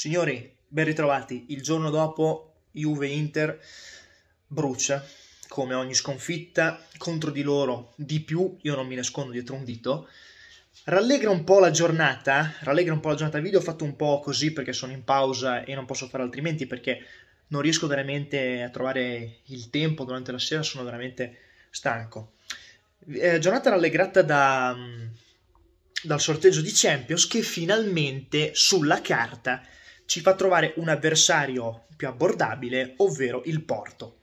Signori, ben ritrovati. Il giorno dopo Juve-Inter brucia, come ogni sconfitta, contro di loro di più, io non mi nascondo dietro un dito. Rallegra un po' la giornata, rallegra un po' la giornata video, ho fatto un po' così perché sono in pausa e non posso fare altrimenti perché non riesco veramente a trovare il tempo durante la sera, sono veramente stanco. Eh, giornata rallegrata da, mm, dal sorteggio di Champions che finalmente sulla carta ci fa trovare un avversario più abbordabile, ovvero il Porto.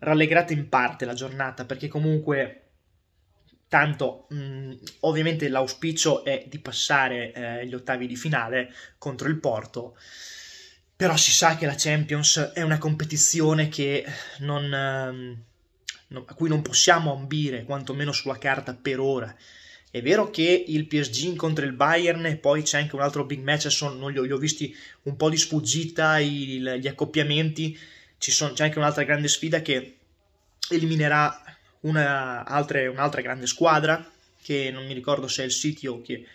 Rallegrate in parte la giornata perché comunque tanto mh, mm, ovviamente l'auspicio è di passare eh, gli ottavi di finale contro il Porto, però si sa che la Champions è una competizione non, eh, no, a cui non possiamo ambire, quantomeno sulla carta per ora, è vero che il PSG incontra il Bayern e poi c'è anche un altro big match, sono, li, ho, li, ho, visti un po' di sfuggita, il, gli accoppiamenti, sono, c'è anche un'altra grande sfida che eliminerà una, altre, un'altra grande squadra, che non mi ricordo se è il City o chi,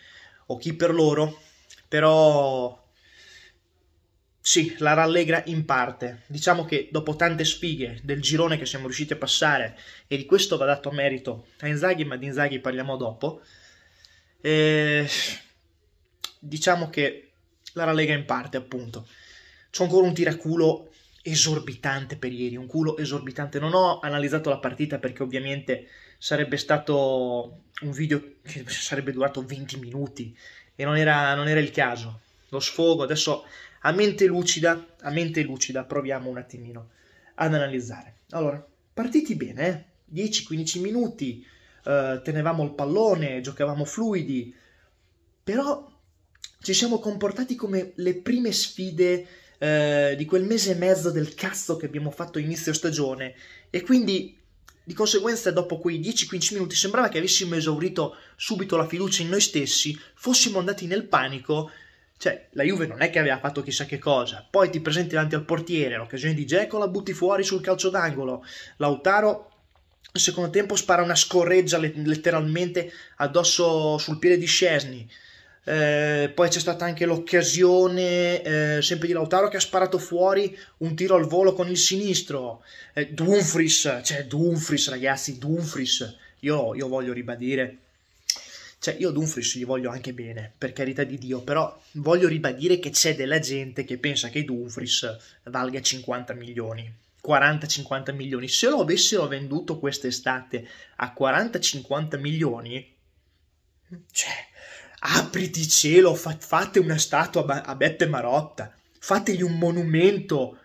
o chi per loro, però sì, la rallegra in parte. Diciamo che dopo tante spighe del girone che siamo riusciti a passare, e di questo va dato merito a Inzaghi, ma di Inzaghi parliamo dopo, eh, diciamo che la rallegra in parte, appunto. C'è ancora un tiraculo esorbitante per ieri, un culo esorbitante. Non ho analizzato la partita perché ovviamente sarebbe stato un video che sarebbe durato 20 minuti e non era, non era il caso. Lo sfogo, adesso a mente lucida, a mente lucida proviamo un attimino ad analizzare. Allora, partiti bene, eh? 10-15 minuti, eh, tenevamo il pallone, giocavamo fluidi, però ci siamo comportati come le prime sfide eh, di quel mese e mezzo del cazzo che abbiamo fatto inizio stagione e quindi di conseguenza dopo quei 10-15 minuti sembrava che avessimo esaurito subito la fiducia in noi stessi, fossimo andati nel panico cioè, la Juve non è che aveva fatto chissà che cosa, poi ti presenti davanti al portiere, l'occasione di Geco la butti fuori sul calcio d'angolo, Lautaro nel secondo tempo spara una scorreggia letteralmente addosso sul piede di Scesni, eh, poi c'è stata anche l'occasione eh, sempre di Lautaro che ha sparato fuori un tiro al volo con il sinistro. Eh, Dumfries, cioè Dumfries ragazzi, Dumfries. Io, io voglio ribadire cioè, io Dumfries gli voglio anche bene, per carità di Dio, però voglio ribadire che c'è della gente che pensa che Dumfries valga 50 milioni. 40-50 milioni. Se lo avessero venduto quest'estate a 40-50 milioni, cioè, apriti cielo, fate una statua a Beppe Marotta, fategli un monumento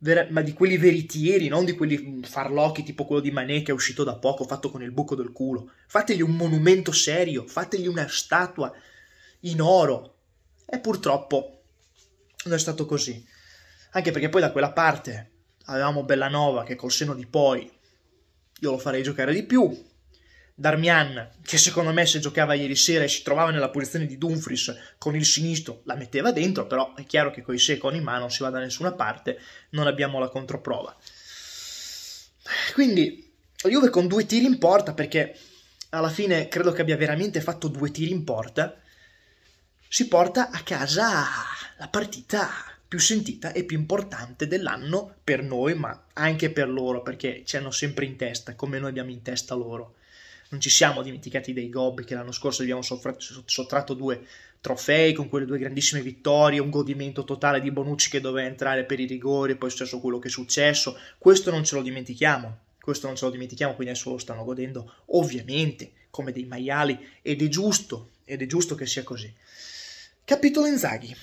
vera- ma di quelli veritieri, non di quelli farlocchi tipo quello di Manet che è uscito da poco, fatto con il buco del culo. Fategli un monumento serio, fategli una statua in oro. E purtroppo non è stato così. Anche perché poi da quella parte avevamo Bellanova che col seno di poi io lo farei giocare di più, Darmian, che secondo me se giocava ieri sera e si trovava nella posizione di Dumfries con il sinistro, la metteva dentro, però è chiaro che coi seconi in mano non si va da nessuna parte, non abbiamo la controprova. Quindi la Juve con due tiri in porta, perché alla fine credo che abbia veramente fatto due tiri in porta, si porta a casa la partita più sentita e più importante dell'anno per noi, ma anche per loro, perché ci hanno sempre in testa, come noi abbiamo in testa loro non ci siamo dimenticati dei Gob che l'anno scorso abbiamo sottratto due trofei con quelle due grandissime vittorie, un godimento totale di Bonucci che doveva entrare per i rigori, poi è successo quello che è successo, questo non ce lo dimentichiamo, questo non ce lo dimentichiamo, quindi adesso lo stanno godendo ovviamente come dei maiali ed è giusto, ed è giusto che sia così. Capitolo Inzaghi.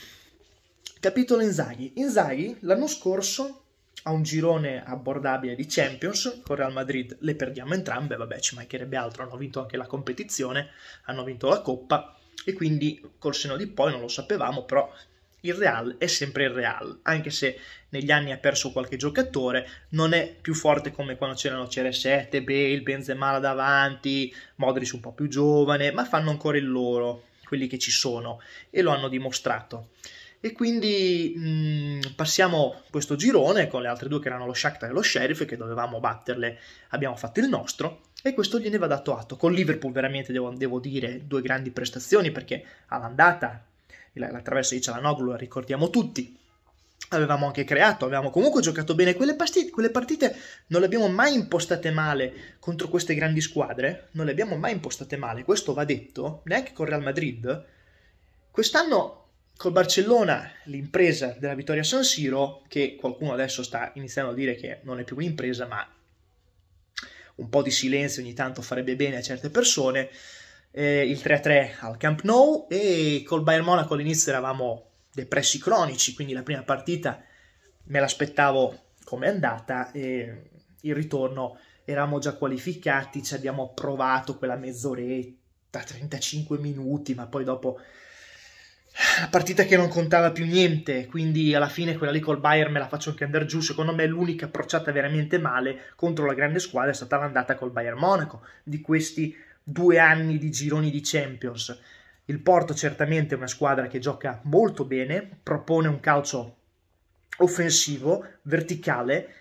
Capitolo Inzaghi. Inzaghi l'anno scorso a un girone abbordabile di Champions, con Real Madrid le perdiamo entrambe, vabbè ci mancherebbe altro, hanno vinto anche la competizione, hanno vinto la Coppa e quindi col seno di poi non lo sapevamo, però il Real è sempre il Real, anche se negli anni ha perso qualche giocatore, non è più forte come quando c'erano CR7, Bale, Benzema davanti, Modric un po' più giovane, ma fanno ancora il loro, quelli che ci sono, e lo hanno dimostrato. E quindi mh, mm, passiamo questo girone con le altre due che erano lo Shakhtar e lo Sheriff, che dovevamo batterle, abbiamo fatto il nostro, e questo gliene va dato atto. Con Liverpool veramente devo, devo dire due grandi prestazioni, perché all'andata l'attraverso di Cialanoglu, la ricordiamo tutti, avevamo anche creato, avevamo comunque giocato bene quelle partite, quelle partite non le abbiamo mai impostate male contro queste grandi squadre, non le abbiamo mai impostate male, questo va detto, neanche con Real Madrid, quest'anno Col Barcellona l'impresa della vittoria a San Siro, che qualcuno adesso sta iniziando a dire che non è più un'impresa, ma un po' di silenzio ogni tanto farebbe bene a certe persone, eh, il 3-3 al Camp Nou e col Bayern Monaco all'inizio eravamo depressi cronici, quindi la prima partita me l'aspettavo come è andata e il ritorno eravamo già qualificati, ci abbiamo provato quella mezz'oretta, 35 minuti, ma poi dopo partita che non contava più niente, quindi alla fine quella lì col Bayern me la faccio anche andare giù, secondo me l'unica approcciata veramente male contro la grande squadra è stata l'andata col Bayern Monaco di questi due anni di gironi di Champions. Il Porto certamente è una squadra che gioca molto bene, propone un calcio offensivo, verticale,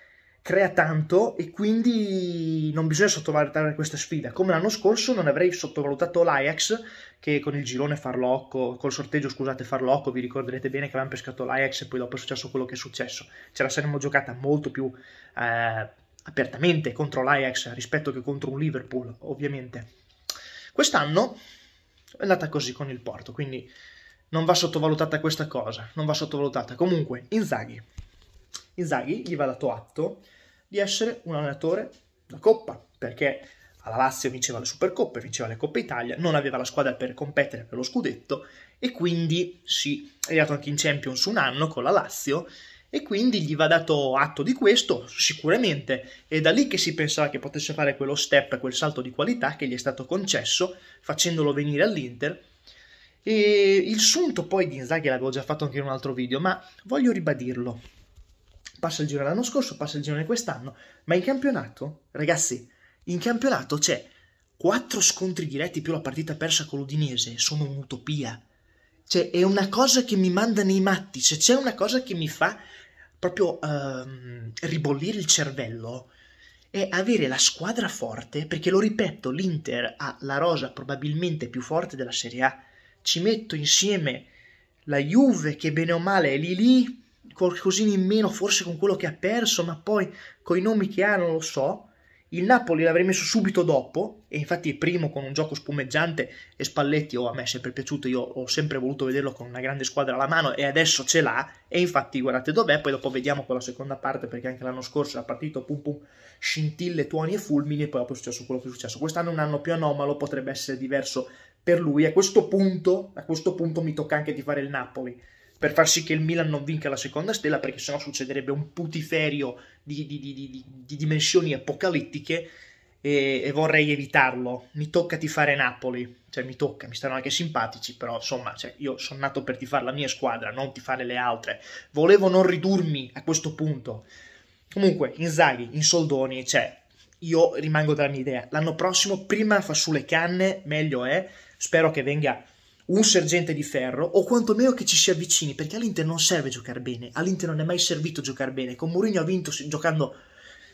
crea tanto e quindi non bisogna sottovalutare questa sfida. Come l'anno scorso non avrei sottovalutato l'Ajax che con il girone farlocco, col sorteggio scusate farlocco, vi ricorderete bene che avevamo pescato l'Ajax e poi dopo è successo quello che è successo. Ce la saremmo giocata molto più eh, apertamente contro l'Ajax rispetto che contro un Liverpool ovviamente. Quest'anno è andata così con il Porto, quindi non va sottovalutata questa cosa, non va sottovalutata. Comunque, Inzaghi. Inzaghi gli va dato atto di essere un allenatore da coppa, perché alla Lazio vinceva le Supercoppe, vinceva le Coppe Italia, non aveva la squadra per competere per lo scudetto e quindi sì, è arrivato anche in Champions un anno con la Lazio e quindi gli va dato atto di questo sicuramente è da lì che si pensava che potesse fare quello step, quel salto di qualità che gli è stato concesso facendolo venire all'Inter e il sunto poi di Inzaghi l'avevo già fatto anche in un altro video ma voglio ribadirlo Passa il giro l'anno scorso, passa il giro quest'anno, ma in campionato, ragazzi, in campionato c'è quattro scontri diretti più la partita persa con l'Udinese, sono un'utopia. Cioè, è una cosa che mi manda nei matti, se cioè, c'è una cosa che mi fa proprio uh, ribollire il cervello, è avere la squadra forte, perché lo ripeto, l'Inter ha la rosa probabilmente più forte della Serie A. Ci metto insieme la Juve che bene o male è lì lì, qualcosina in meno forse con quello che ha perso, ma poi con i nomi che ha non lo so. Il Napoli l'avrei messo subito dopo, e infatti il primo con un gioco spumeggiante e Spalletti oh, a me è sempre piaciuto, io ho sempre voluto vederlo con una grande squadra alla mano e adesso ce l'ha, e infatti guardate dov'è, poi dopo vediamo con la seconda parte perché anche l'anno scorso era partito pum pum scintille, tuoni e fulmini e poi dopo è successo quello che è successo. Quest'anno è un anno più anomalo, potrebbe essere diverso per lui, a questo punto, a questo punto mi tocca anche di fare il Napoli per far sì che il Milan non vinca la seconda stella, perché sennò succederebbe un putiferio di, di, di, di dimensioni apocalittiche e, e, vorrei evitarlo. Mi tocca tifare Napoli, cioè mi tocca, mi stanno anche simpatici, però insomma cioè, io sono nato per tifare la mia squadra, non tifare le altre. Volevo non ridurmi a questo punto. Comunque, Inzaghi, in soldoni, cioè, io rimango dalla mia idea. L'anno prossimo, prima fa sulle canne, meglio è. Spero che venga un sergente di ferro o quantomeno che ci si avvicini perché all'Inter non serve giocare bene, all'Inter non è mai servito giocare bene, con Mourinho ha vinto giocando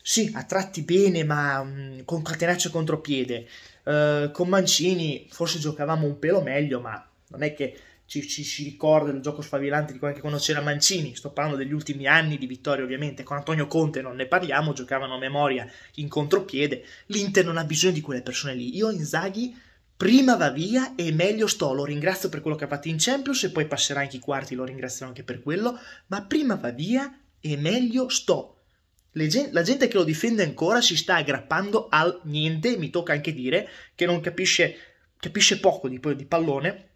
sì, a tratti bene ma mh, con catenaccio contropiede, uh, eh, con Mancini forse giocavamo un pelo meglio ma non è che ci, ci, ci ricorda il gioco sfavillante di anche quando c'era Mancini, sto parlando degli ultimi anni di vittoria ovviamente, con Antonio Conte non ne parliamo, giocavano a memoria in contropiede, l'Inter non ha bisogno di quelle persone lì, io Inzaghi prima va via e meglio sto, lo ringrazio per quello che ha fatto in Champions e poi passerà anche i quarti, lo ringrazierò anche per quello, ma prima va via e meglio sto. Gen la gente che lo difende ancora si sta aggrappando al niente, mi tocca anche dire, che non capisce, capisce poco di, di pallone,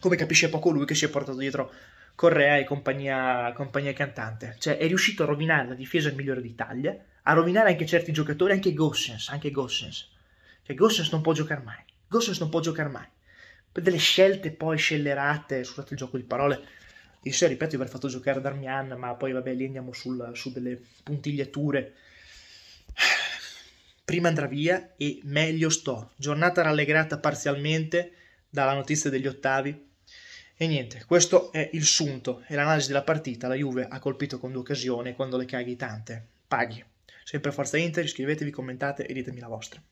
come capisce poco lui che si è portato dietro Correa e compagnia, compagnia, cantante. Cioè, è riuscito a rovinare la difesa migliore d'Italia, a rovinare anche certi giocatori, anche Gossens, anche Gossens. Cioè, Gossens non può giocare mai. Gossens non può giocare mai. Per delle scelte poi scellerate, scusate il gioco di parole, io se ripeto di aver fatto giocare Darmian, ma poi vabbè lì andiamo sul, su delle puntigliature. Prima andrà via e meglio sto. Giornata rallegrata parzialmente dalla notizia degli ottavi. E niente, questo è il sunto e l'analisi della partita. La Juve ha colpito con due occasioni quando le caghi tante. Paghi. Sempre Forza Inter, iscrivetevi, commentate e ditemi la vostra.